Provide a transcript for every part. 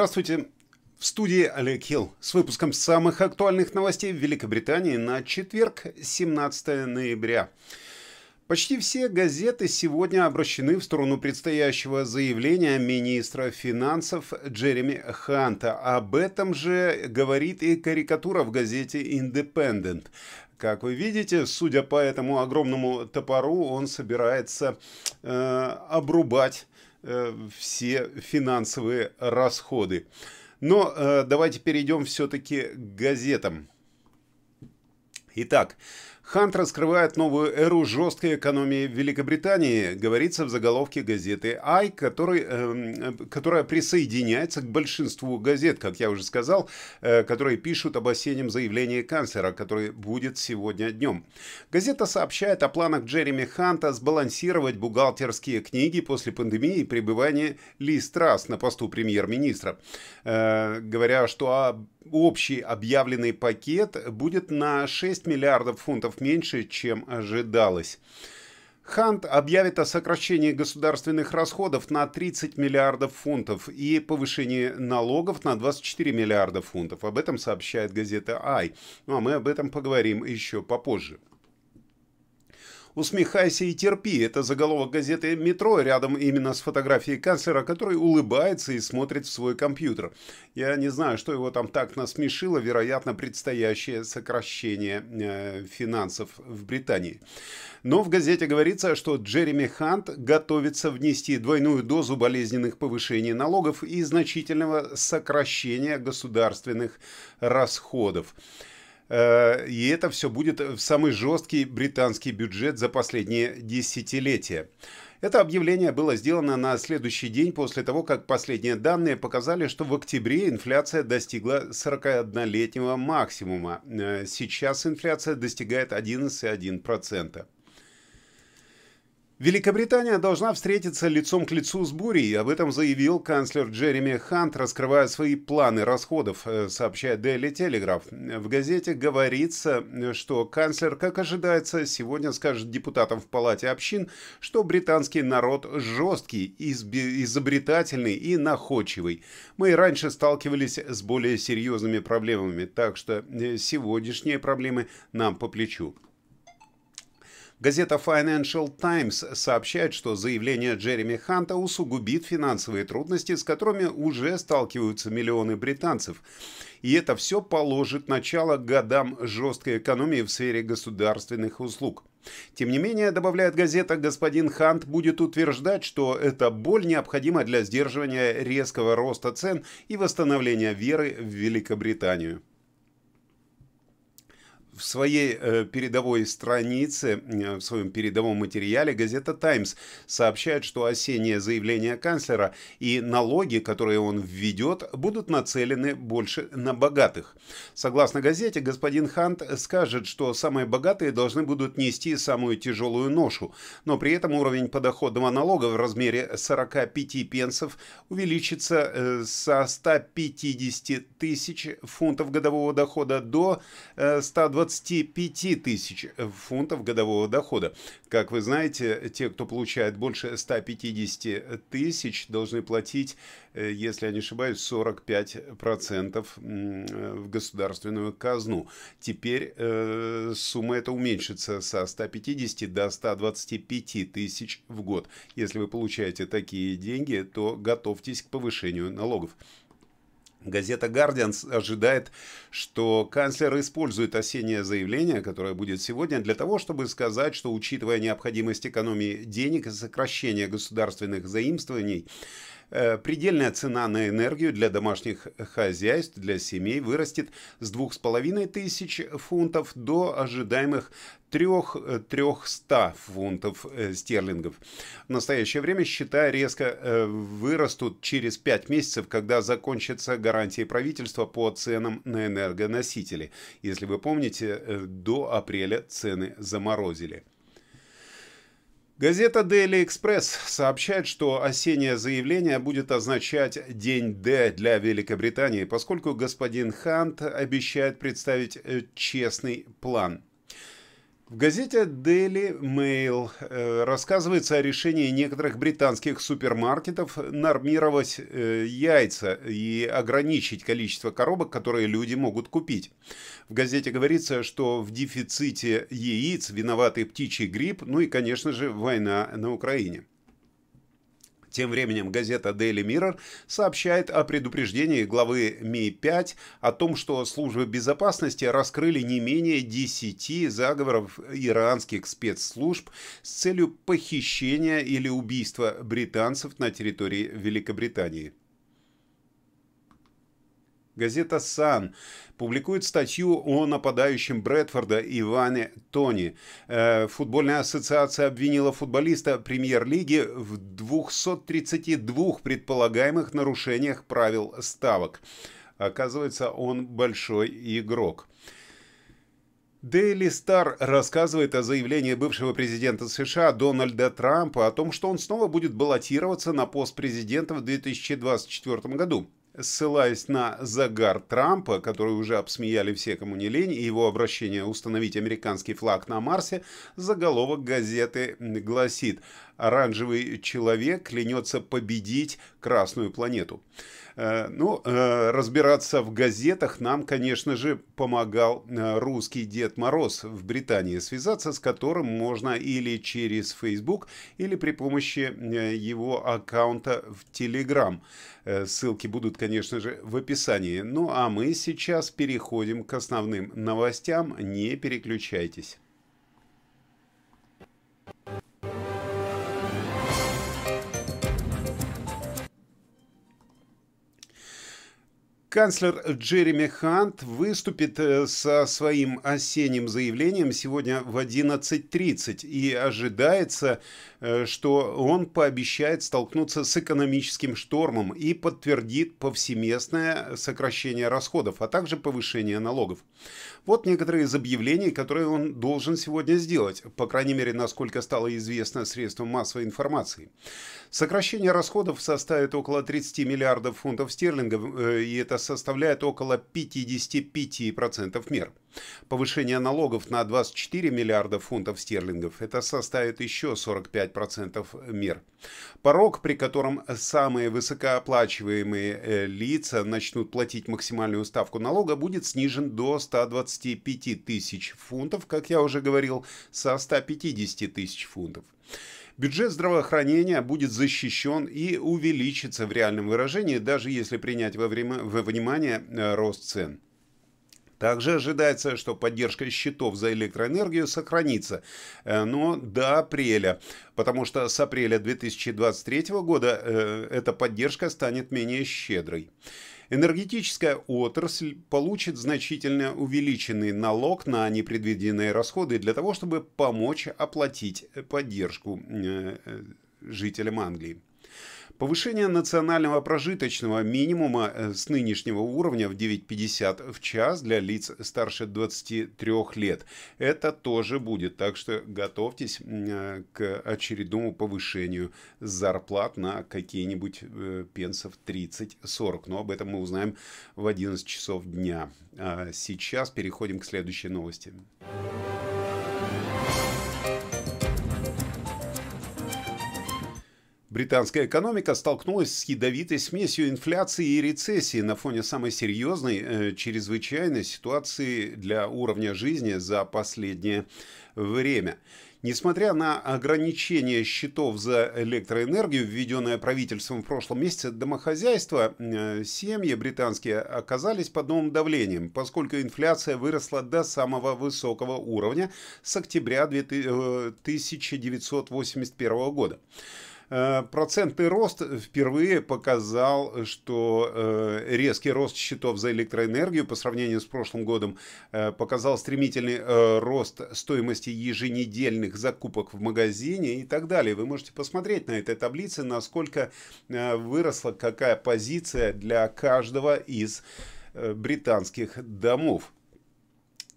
Здравствуйте! В студии Олег Хилл с выпуском самых актуальных новостей в Великобритании на четверг, 17 ноября. Почти все газеты сегодня обращены в сторону предстоящего заявления министра финансов Джереми Ханта. Об этом же говорит и карикатура в газете «Independent». Как вы видите, судя по этому огромному топору, он собирается э, обрубать Э, все финансовые расходы. Но э, давайте перейдем все-таки к газетам. Итак, Хант раскрывает новую эру жесткой экономии в Великобритании, говорится в заголовке газеты «Ай», эм, э, которая присоединяется к большинству газет, как я уже сказал, э, которые пишут об осеннем заявлении канцлера, который будет сегодня днем. Газета сообщает о планах Джереми Ханта сбалансировать бухгалтерские книги после пандемии и пребывания Ли Страс на посту премьер-министра, э, говоря, что о общий объявленный пакет будет на 6 миллиардов фунтов меньше, чем ожидалось. Хант объявит о сокращении государственных расходов на 30 миллиардов фунтов и повышении налогов на 24 миллиарда фунтов. Об этом сообщает газета «Ай». Ну а мы об этом поговорим еще попозже. «Усмехайся и терпи» – это заголовок газеты «Метро» рядом именно с фотографией канцлера, который улыбается и смотрит в свой компьютер. Я не знаю, что его там так насмешило, вероятно, предстоящее сокращение э, финансов в Британии. Но в газете говорится, что Джереми Хант готовится внести двойную дозу болезненных повышений налогов и значительного сокращения государственных расходов. Э, и это все будет в самый жесткий британский бюджет за последние десятилетия. Это объявление было сделано на следующий день после того, как последние данные показали, что в октябре инфляция достигла 41-летнего максимума. Э, сейчас инфляция достигает 11,1%. Великобритания должна встретиться лицом к лицу с бурей, об этом заявил канцлер Джереми Хант, раскрывая свои планы расходов, э, сообщает Daily Telegraph. В газете говорится, что канцлер, как ожидается, сегодня скажет депутатам в Палате общин, что британский народ жесткий, изобретательный и находчивый. Мы и раньше сталкивались с более серьезными проблемами, так что э, сегодняшние проблемы нам по плечу. Газета Financial Times сообщает, что заявление Джереми Ханта усугубит финансовые трудности, с которыми уже сталкиваются миллионы британцев. И это все положит начало годам жесткой экономии в сфере государственных услуг. Тем не менее, добавляет газета, господин Хант будет утверждать, что эта боль необходима для сдерживания резкого роста цен и восстановления веры в Великобританию в своей э, передовой странице, э, в своем передовом материале газета «Таймс» сообщает, что осеннее заявление канцлера и налоги, которые он введет, будут нацелены больше на богатых. Согласно газете, господин Хант скажет, что самые богатые должны будут нести самую тяжелую ношу, но при этом уровень подоходного налога в размере 45 пенсов увеличится э, со 150 тысяч фунтов годового дохода до 120 25 тысяч э, фунтов годового дохода. Как вы знаете, те, кто получает больше 150 тысяч, должны платить, э, если я не ошибаюсь, 45% в государственную казну. Теперь э, сумма эта уменьшится со 150 до 125 тысяч в год. Если вы получаете такие деньги, то готовьтесь к повышению налогов. Газета «Гардиан» ожидает, что канцлер использует осеннее заявление, которое будет сегодня, для того, чтобы сказать, что, учитывая необходимость экономии денег и сокращения государственных заимствований, Э, предельная цена на энергию для домашних хозяйств, для семей вырастет с 2,5 тысяч фунтов до ожидаемых 3-300 э, фунтов э, стерлингов. В настоящее время счета резко вырастут через 5 месяцев, когда закончатся гарантии правительства по ценам на энергоносители. Если вы помните, до апреля цены заморозили. Газета Daily Express сообщает, что осеннее заявление будет означать «День Д» для Великобритании, поскольку господин Хант обещает представить э, честный план – в газете Daily Mail э, рассказывается о решении некоторых британских супермаркетов нормировать э, яйца и ограничить количество коробок, которые люди могут купить. В газете говорится, что в дефиците яиц виноваты птичий грипп, ну и, конечно же, война на Украине. Тем временем газета Daily Mirror сообщает о предупреждении главы МИ-5 о том, что службы безопасности раскрыли не менее 10 заговоров иранских спецслужб с целью похищения или убийства британцев на территории Великобритании. Газета «Сан» публикует статью о нападающем Брэдфорда Иване Тони. Э, футбольная ассоциация обвинила футболиста премьер-лиги в 232 предполагаемых нарушениях правил ставок. Оказывается, он большой игрок. Дейли Стар рассказывает о заявлении бывшего президента США Дональда Трампа о том, что он снова будет баллотироваться на пост президента в 2024 году ссылаясь на загар Трампа, который уже обсмеяли все, кому не лень, и его обращение «Установить американский флаг на Марсе», заголовок газеты гласит – оранжевый человек клянется победить красную планету. Э, ну, э, разбираться в газетах нам, конечно же, помогал э, русский Дед Мороз в Британии, связаться с которым можно или через Facebook, или при помощи его аккаунта в Telegram. Ссылки будут, конечно же, в описании. Ну а мы сейчас переходим к основным новостям. Не переключайтесь. Канцлер Джереми Хант выступит э, со своим осенним заявлением сегодня в 11.30 и ожидается, Э, что он пообещает столкнуться с экономическим штормом и подтвердит повсеместное сокращение расходов, а также повышение налогов. Вот некоторые из объявлений, которые он должен сегодня сделать, по крайней мере, насколько стало известно средством массовой информации. Сокращение расходов составит около 30 миллиардов фунтов стерлингов, э, и это составляет около 55% мер. Повышение налогов на 24 миллиарда фунтов стерлингов, это составит еще 45 25% мер. Порог, при котором самые высокооплачиваемые э, лица начнут платить максимальную ставку налога, будет снижен до 125 тысяч фунтов, как я уже говорил, со 150 тысяч фунтов. Бюджет здравоохранения будет защищен и увеличится в реальном выражении, даже если принять во, время, во внимание э, рост цен. Также ожидается, что поддержка счетов за электроэнергию сохранится, э, но до апреля, потому что с апреля 2023 года э, эта поддержка станет менее щедрой. Энергетическая отрасль получит значительно увеличенный налог на непредвиденные расходы для того, чтобы помочь оплатить э, поддержку жителям Англии. Повышение национального прожиточного минимума э, с нынешнего уровня в 9,50 в час для лиц старше 23 лет. Это тоже будет, так что готовьтесь э, к очередному повышению зарплат на какие-нибудь э, пенсов 30-40. Но об этом мы узнаем в 11 часов дня. А сейчас переходим к следующей новости. Thank Британская экономика столкнулась с ядовитой смесью инфляции и рецессии на фоне самой серьезной, э, чрезвычайной ситуации для уровня жизни за последнее время. Несмотря на ограничение счетов за электроэнергию, введенное правительством в прошлом месяце, домохозяйства, э, семьи британские оказались под новым давлением, поскольку инфляция выросла до самого высокого уровня с октября 1981 э, года. Э, процентный рост впервые показал, что э, резкий рост счетов за электроэнергию по сравнению с прошлым годом э, показал стремительный рост стоимости еженедельных закупок в магазине и так далее. Вы можете посмотреть на этой таблице, насколько выросла какая позиция для каждого из британских домов.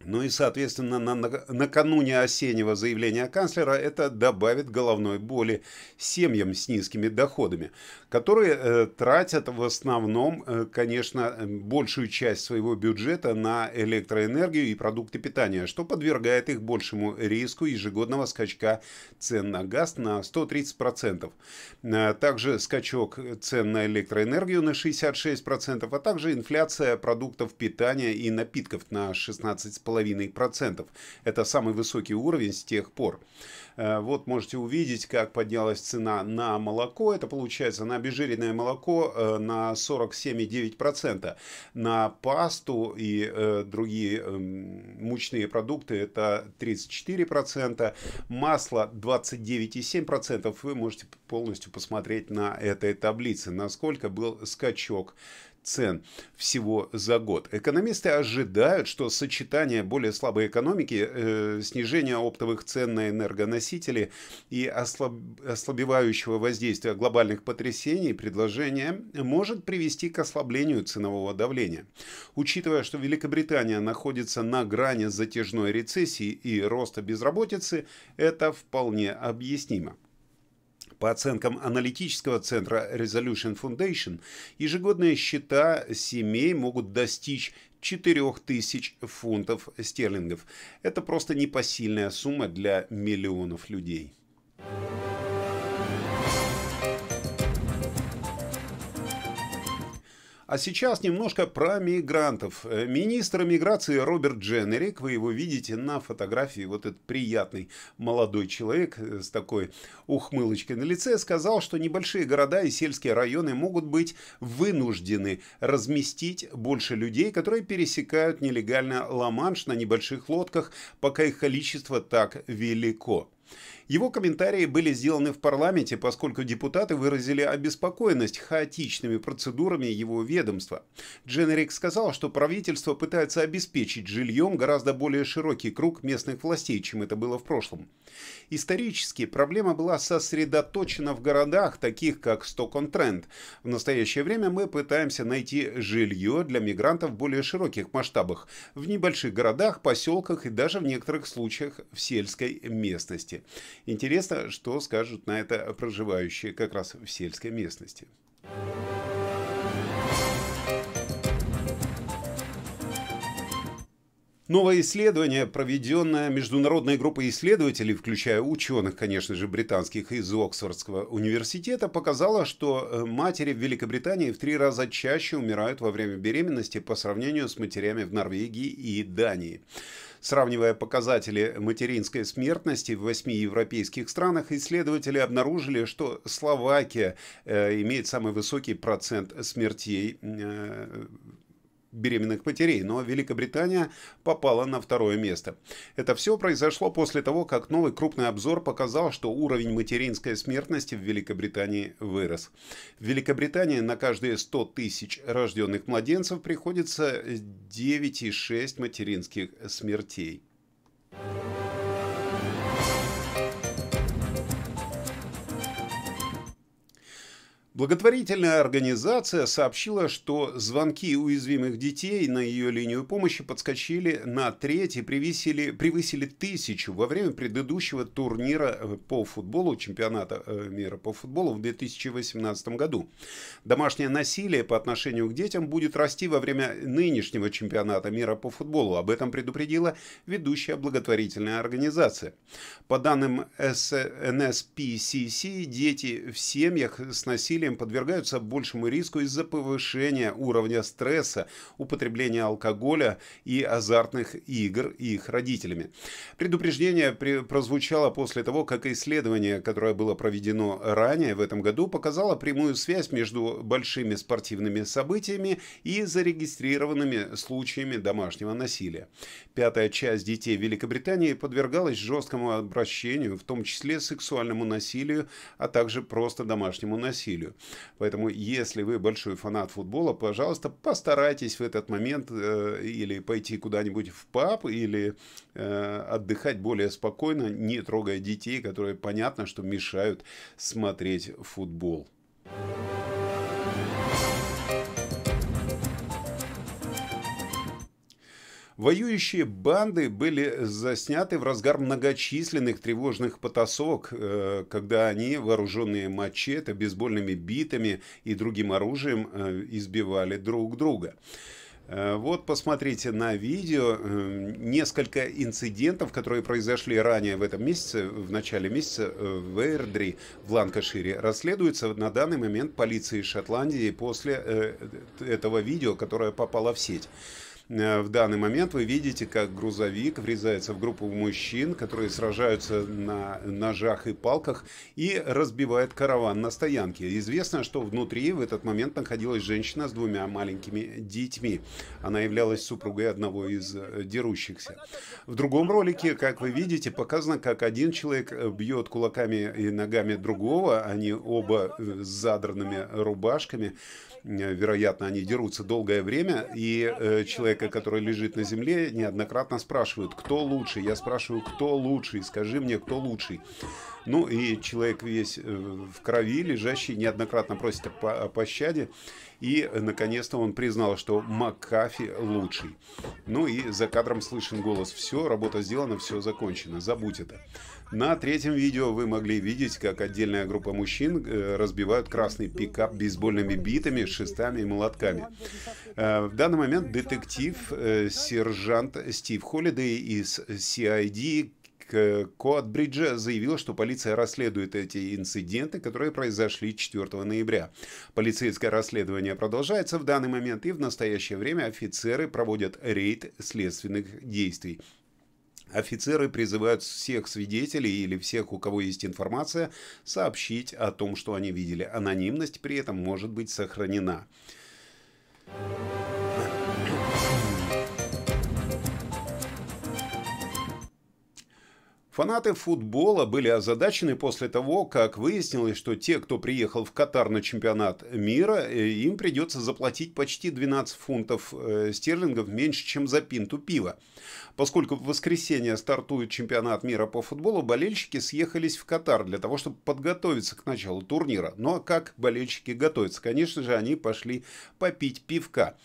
Ну и, соответственно, на, на, накануне осеннего заявления канцлера это добавит головной боли семьям с низкими доходами, которые э, тратят в основном, э, конечно, э, большую часть своего бюджета на электроэнергию и продукты питания, что подвергает их большему риску ежегодного скачка цен на газ на 130%. Э, также скачок цен на электроэнергию на 66%, а также инфляция продуктов питания и напитков на 16,5%. 7,5%. Это самый высокий уровень с тех пор. Э, вот можете увидеть, как поднялась цена на молоко. Это получается на обезжиренное молоко э, на 47,9%. На пасту и э, другие эм, мучные продукты это 34%. Масло 29,7%. Вы можете полностью посмотреть на этой таблице, насколько был скачок цен всего за год. Экономисты ожидают, что сочетание более слабой экономики, э, снижение оптовых цен на энергоносители и ослаб... ослабевающего воздействия глобальных потрясений предложения может привести к ослаблению ценового давления. Учитывая, что Великобритания находится на грани затяжной рецессии и роста безработицы, это вполне объяснимо. По оценкам аналитического центра Resolution Foundation, ежегодные счета семей могут достичь 4000 фунтов стерлингов. Это просто непосильная сумма для миллионов людей. А сейчас немножко про мигрантов. Э, министр миграции Роберт Дженерик, вы его видите на фотографии, вот этот приятный молодой человек э, с такой ухмылочкой на лице, сказал, что небольшие города и сельские районы могут быть вынуждены разместить больше людей, которые пересекают нелегально Ла-Манш на небольших лодках, пока их количество так велико. Его комментарии были сделаны в парламенте, поскольку депутаты выразили обеспокоенность хаотичными процедурами его ведомства. Дженерик сказал, что правительство пытается обеспечить жильем гораздо более широкий круг местных властей, чем это было в прошлом. Исторически проблема была сосредоточена в городах, таких как Стокон-Тренд. В настоящее время мы пытаемся найти жилье для мигрантов в более широких масштабах, в небольших городах, поселках и даже в некоторых случаях в сельской местности. Интересно, что скажут на это проживающие как раз в сельской местности. Новое исследование, проведенное международной группой исследователей, включая ученых, конечно же, британских из Оксфордского университета, показало, что э, матери в Великобритании в три раза чаще умирают во время беременности по сравнению с матерями в Норвегии и Дании. Сравнивая показатели материнской смертности в восьми европейских странах, исследователи обнаружили, что Словакия э, имеет самый высокий процент смертей э, беременных потерей, но Великобритания попала на второе место. Это все произошло после того, как новый крупный обзор показал, что уровень материнской смертности в Великобритании вырос. В Великобритании на каждые 100 тысяч рожденных младенцев приходится 9,6 материнских смертей. Благотворительная организация сообщила, что звонки уязвимых детей на ее линию помощи подскочили на треть и превысили, превысили тысячу во время предыдущего турнира по футболу, чемпионата мира по футболу в 2018 году. Домашнее насилие по отношению к детям будет расти во время нынешнего чемпионата мира по футболу. Об этом предупредила ведущая благотворительная организация. По данным NSPCC, дети в семьях с насилием насилием подвергаются большему риску из-за повышения уровня стресса, употребления алкоголя и азартных игр их родителями. Предупреждение прозвучало после того, как исследование, которое было проведено ранее в этом году, показало прямую связь между большими спортивными событиями и зарегистрированными случаями домашнего насилия. Пятая часть детей Великобритании подвергалась жесткому обращению, в том числе сексуальному насилию, а также просто домашнему насилию. Поэтому, если вы большой фанат футбола, пожалуйста, постарайтесь в этот момент э, или пойти куда-нибудь в паб, или э, отдыхать более спокойно, не трогая детей, которые, понятно, что мешают смотреть футбол. Thank you Воюющие банды были засняты в разгар многочисленных тревожных потасовок, э, когда они, вооруженные мачете, бейсбольными битами и другим оружием, э, избивали друг друга. Э, вот посмотрите на видео несколько инцидентов, которые произошли ранее в этом месяце, в начале месяца в Эрдри, в Ланкашире, расследуются на данный момент полицией Шотландии после этого видео, которое попало в сеть. Э, в данный момент вы видите, как грузовик врезается в группу мужчин, которые сражаются на ножах и палках и разбивает караван на стоянке. Известно, что внутри в этот момент находилась женщина с двумя маленькими детьми. Она являлась супругой одного из э, дерущихся. В другом ролике, как вы видите, показано, как один человек э, бьет кулаками и ногами другого, они оба с задранными рубашками вероятно, они дерутся долгое время, и э, человека, который лежит на земле, неоднократно спрашивают, кто лучший. Я спрашиваю, кто лучший, скажи мне, кто лучший. Ну и человек весь э, в крови, лежащий, неоднократно просит о пощаде. И, э, наконец-то, он признал, что Макафи лучший. Ну и за кадром слышен голос «Все, работа сделана, все закончено, забудь это». На третьем видео вы могли видеть, как отдельная группа мужчин э, разбивают красный пикап бейсбольными битами, шестами и молотками. В данный момент детектив, сержант Стив Холлидей из CID Коат Коатбриджа заявил, что полиция расследует эти инциденты, которые произошли 4 ноября. Полицейское расследование продолжается в данный момент, и в настоящее время офицеры проводят рейд следственных действий. Офицеры призывают всех свидетелей или всех, у кого есть информация, сообщить о том, что они видели. Анонимность при этом может быть сохранена. Thank you Фанаты футбола были озадачены после того, как выяснилось, что те, кто приехал в Катар на чемпионат мира, э, им придется заплатить почти 12 фунтов э, стерлингов меньше, чем за пинту пива. Поскольку в воскресенье стартует чемпионат мира по футболу, болельщики съехались в Катар для того, чтобы подготовиться к началу турнира. Ну а как болельщики готовятся? Конечно же, они пошли попить пивка.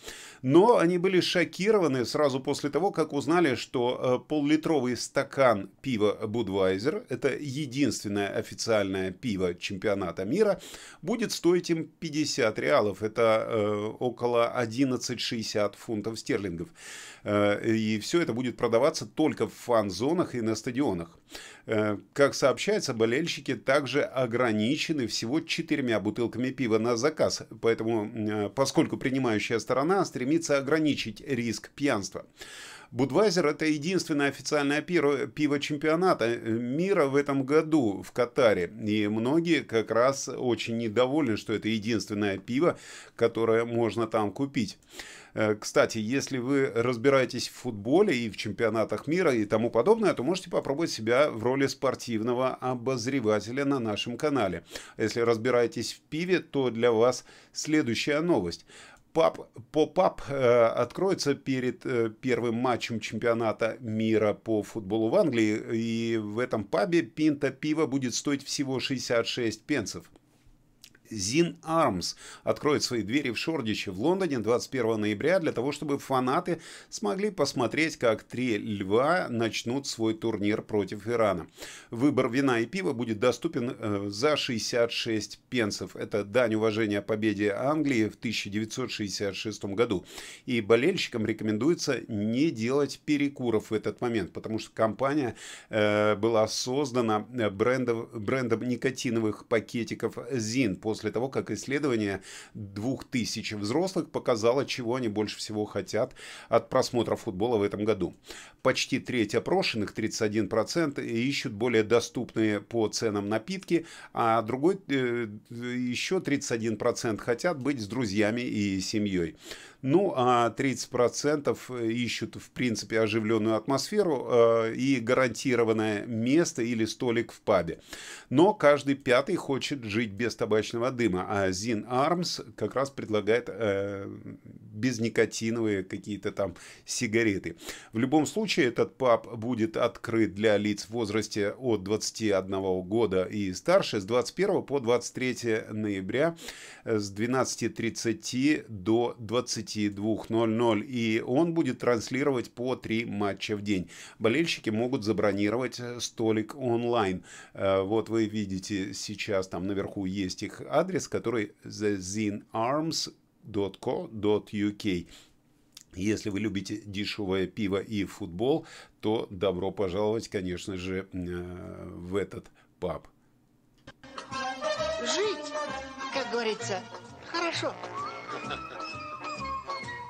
Но они были шокированы сразу после того, как узнали, что э, пол-литровый стакан пива Budweiser, это единственное официальное пиво чемпионата мира, будет стоить им 50 реалов, это э, около 11,60 фунтов стерлингов. Э, и все это будет продаваться только в фан-зонах и на стадионах. Э, как сообщается, болельщики также ограничены всего четырьмя бутылками пива на заказ, поэтому, э, поскольку принимающая сторона стремится ограничить риск пьянства. Будвайзер – это единственное официальное пиво, пиво чемпионата э, мира в этом году в Катаре. И многие как раз очень недовольны, что это единственное пиво, которое можно там купить. Э, кстати, если вы разбираетесь в футболе и в чемпионатах мира и тому подобное, то можете попробовать себя в роли спортивного обозревателя на нашем канале. А если разбираетесь в пиве, то для вас следующая новость поп-ап э, откроется перед э, первым матчем чемпионата мира по футболу в Англии, и в этом пабе пинта пива будет стоить всего 66 пенсов. Зин Армс откроет свои двери в Шордиче в Лондоне 21 ноября для того, чтобы фанаты смогли посмотреть, как три льва начнут свой турнир против Ирана. Выбор вина и пива будет доступен э, за 66 пенсов. Это дань уважения победе Англии в 1966 году. И болельщикам рекомендуется не делать перекуров в этот момент, потому что компания э, была создана э, брендов, брендом никотиновых пакетиков Зин после после того, как исследование двух тысяч взрослых показало, чего они больше всего хотят от просмотра футбола в этом году. Почти треть опрошенных, 31%, ищут более доступные по ценам напитки, а другой э, еще 31% хотят быть с друзьями и семьей. Ну, а 30% э, ищут, в принципе, оживленную атмосферу э, и гарантированное место или столик в пабе. Но каждый пятый хочет жить без табачного дыма, а Zin Arms как раз предлагает э, безникотиновые какие-то там сигареты. В любом случае, этот паб будет открыт для лиц в возрасте от 21 года и старше с 21 по 23 ноября э, с 12.30 до 20 22.00, и он будет транслировать по три матча в день. Болельщики могут забронировать э, столик онлайн. Э, вот вы видите сейчас, там наверху есть их адрес, который thezinarms.co.uk. Если вы любите дешевое пиво и футбол, то добро пожаловать, конечно же, э, в этот паб. Жить, как говорится, хорошо.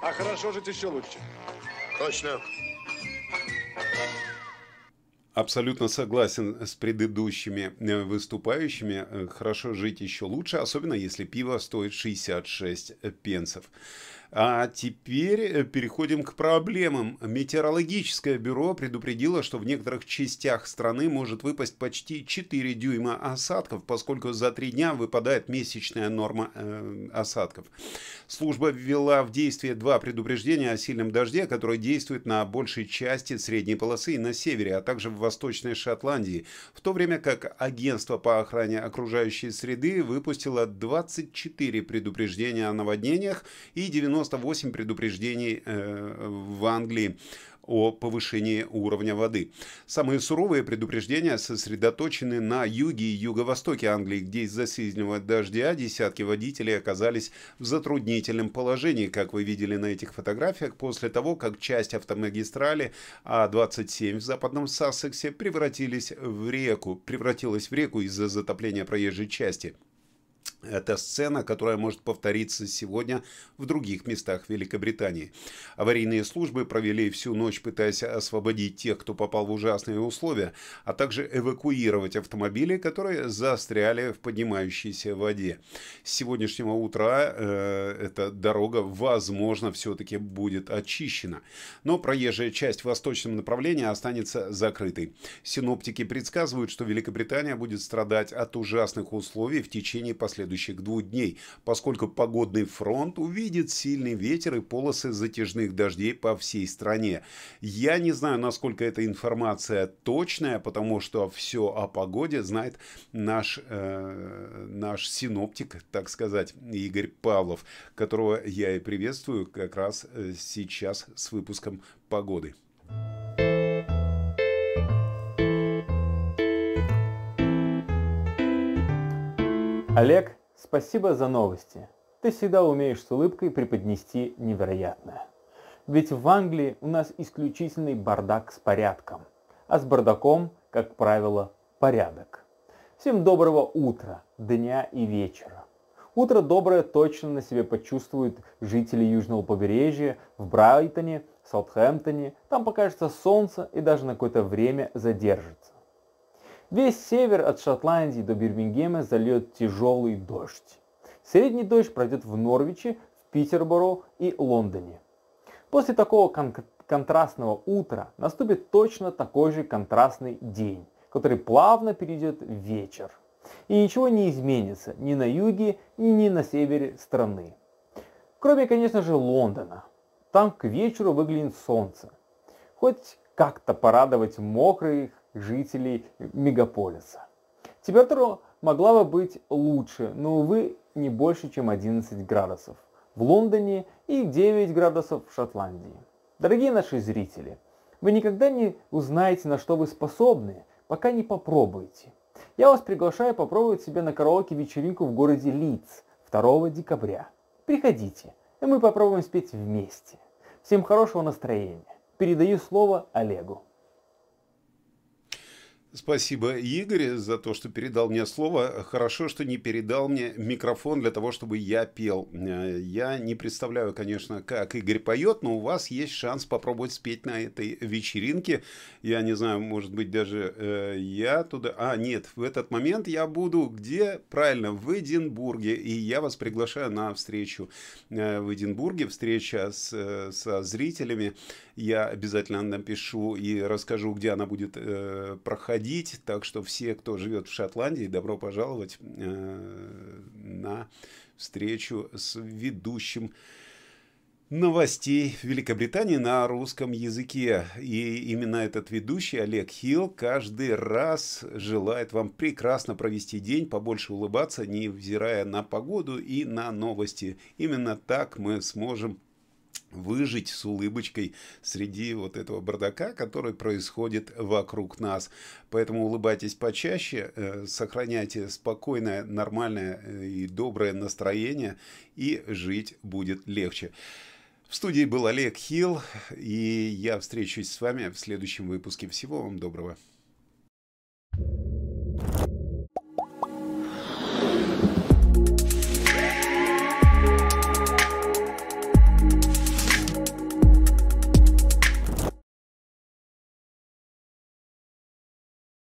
А хорошо жить еще лучше. Точно. Абсолютно согласен с предыдущими э, выступающими. Э, хорошо жить еще лучше, особенно если пиво стоит 66 пенсов. А теперь э, переходим к проблемам. Метеорологическое бюро предупредило, что в некоторых частях страны может выпасть почти 4 дюйма осадков, поскольку за три дня выпадает месячная норма э, осадков. Служба ввела в действие два предупреждения о сильном дожде, которое действует на большей части средней полосы и на севере, а также в Восточной Шотландии, в то время как Агентство по охране окружающей среды выпустило 24 предупреждения о наводнениях и 90 98 предупреждений э, в Англии о повышении уровня воды. Самые суровые предупреждения сосредоточены на юге и юго-востоке Англии, где из-за сильного дождя десятки водителей оказались в затруднительном положении, как вы видели на этих фотографиях, после того, как часть автомагистрали А27 в западном Сассексе превратились в реку, превратилась в реку из-за затопления проезжей части. Это сцена, которая может повториться сегодня в других местах Великобритании. Аварийные службы провели всю ночь, пытаясь освободить тех, кто попал в ужасные условия, а также эвакуировать автомобили, которые застряли в поднимающейся воде. С сегодняшнего утра э, эта дорога, возможно, все-таки будет очищена. Но проезжая часть в восточном направлении останется закрытой. Синоптики предсказывают, что Великобритания будет страдать от ужасных условий в течение последних последующих двух дней, поскольку погодный фронт увидит сильный ветер и полосы затяжных дождей по всей стране. Я не знаю, насколько эта информация точная, потому что все о погоде знает наш, э, наш синоптик, так сказать, Игорь Павлов, которого я и приветствую как раз э, сейчас с выпуском погоды. Олег, спасибо за новости. Ты всегда умеешь с улыбкой преподнести невероятное. Ведь в Англии у нас исключительный бардак с порядком. А с бардаком, как правило, порядок. Всем доброго утра, дня и вечера. Утро доброе точно на себе почувствуют жители южного побережья, в Брайтоне, Саутхэмптоне. Там покажется солнце и даже на какое-то время задержится. Весь север от Шотландии до Бирмингема зальет тяжелый дождь. Средний дождь пройдет в Норвиче, в Питерборо и Лондоне. После такого кон- контрастного утра наступит точно такой же контрастный день, который плавно перейдет в вечер. И ничего не изменится ни на юге, ни на севере страны. Кроме, конечно же, Лондона. Там к вечеру выглянет солнце. Хоть как-то порадовать мокрых жителей мегаполиса. Температура могла бы быть лучше, но, увы, не больше, чем 11 градусов в Лондоне и 9 градусов в Шотландии. Дорогие наши зрители, вы никогда не узнаете, на что вы способны, пока не попробуете. Я вас приглашаю попробовать себе на караоке-вечеринку в городе Лидс 2 декабря. Приходите, и мы попробуем спеть вместе. Всем хорошего настроения. Передаю слово Олегу. Спасибо, Игорь, за то, что передал мне слово. Хорошо, что не передал мне микрофон для того, чтобы я пел. Э, я не представляю, конечно, как Игорь поет, но у вас есть шанс попробовать спеть на этой вечеринке. Я не знаю, может быть, даже э, я туда... А, нет, в этот момент я буду где? Правильно, в Эдинбурге. И я вас приглашаю на встречу э, в Эдинбурге, встреча с, э, со зрителями. Я обязательно напишу и расскажу, где она будет э, проходить. Так что все, кто живет в Шотландии, добро пожаловать э, на встречу с ведущим новостей Великобритании на русском языке. И именно этот ведущий, Олег Хилл, каждый раз желает вам прекрасно провести день, побольше улыбаться, невзирая на погоду и на новости. Именно так мы сможем выжить с улыбочкой среди вот этого бардака, который происходит вокруг нас. Поэтому улыбайтесь почаще, э, сохраняйте спокойное, нормальное э, и доброе настроение, и жить будет легче. В студии был Олег Хилл, и я встречусь с вами в следующем выпуске. Всего вам доброго.